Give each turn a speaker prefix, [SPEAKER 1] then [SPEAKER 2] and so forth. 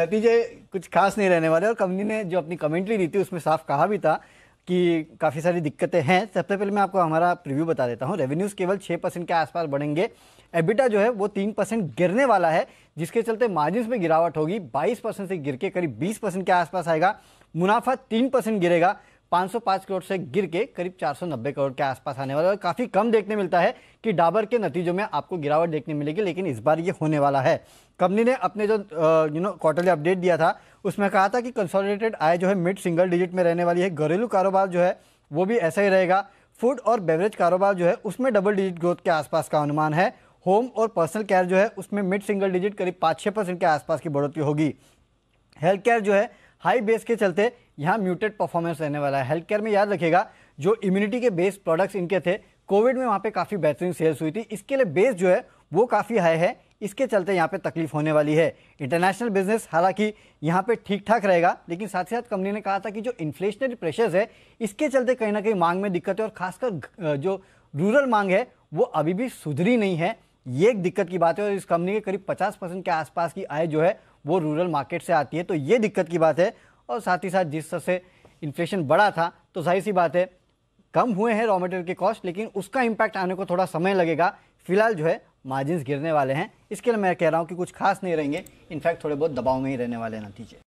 [SPEAKER 1] नतीजे कुछ खास नहीं रहने वाले और कंपनी ने जो अपनी कमेंट्री दी थी उसमें साफ कहा भी था कि काफ़ी सारी दिक्कतें हैं सबसे पहले मैं आपको हमारा प्रीव्यू बता देता हूँ रेवेन्यूज़ केवल छः परसेंट के आसपास बढ़ेंगे एबिटा जो है वो तीन परसेंट गिरने वाला है जिसके चलते मार्जिन में गिरावट होगी बाईस परसेंट से गिर के करीब बीस परसेंट के आसपास आएगा मुनाफा तीन परसेंट गिरेगा 505 करोड़ से गिर के करीब 490 करोड़ के आसपास आने वाला है और काफ़ी कम देखने मिलता है कि डाबर के नतीजों में आपको गिरावट देखने मिलेगी लेकिन इस बार ये होने वाला है कंपनी ने अपने जो यू नो क्वार्टरली अपडेट दिया था उसमें कहा था कि कंसोलिडेटेड आय जो है मिड सिंगल डिजिट में रहने वाली है घरेलू कारोबार जो है वो भी ऐसा ही रहेगा फूड और बेवरेज कारोबार जो है उसमें डबल डिजिट ग्रोथ के आसपास का अनुमान है होम और पर्सनल केयर जो है उसमें मिड सिंगल डिजिट करीब पाँच छः परसेंट के आसपास की बढ़ोतरी होगी हेल्थ केयर जो है हाई बेस के चलते यहाँ म्यूटेड परफॉर्मेंस रहने वाला है हेल्थ केयर में याद रखेगा जो इम्यूनिटी के बेस प्रोडक्ट्स इनके थे कोविड में वहाँ पे काफ़ी बेहतरीन सेल्स हुई थी इसके लिए बेस जो है वो काफ़ी हाई है इसके चलते यहाँ पे तकलीफ होने वाली है इंटरनेशनल बिजनेस हालांकि यहाँ पे ठीक ठाक रहेगा लेकिन साथ ही साथ कंपनी ने कहा था कि जो इन्फ्लेशनरी प्रेशर्स है इसके चलते कहीं ना कहीं मांग में दिक्कत है और खासकर जो रूरल मांग है वो अभी भी सुधरी नहीं है ये एक दिक्कत की बात है और इस कंपनी के करीब पचास परसेंट के आसपास की आय जो है वो रूरल मार्केट से आती है तो ये दिक्कत की बात है और साथ ही साथ जिस तरह से इन्फ्लेशन बढ़ा था तो जाहिर सी बात है कम हुए हैं रॉ मटेरियल के कॉस्ट लेकिन उसका इम्पैक्ट आने को थोड़ा समय लगेगा फिलहाल जो है मार्जिन गिरने वाले हैं इसके लिए मैं कह रहा हूँ कि कुछ खास नहीं रहेंगे इनफैक्ट थोड़े बहुत दबाव में ही रहने वाले नतीजे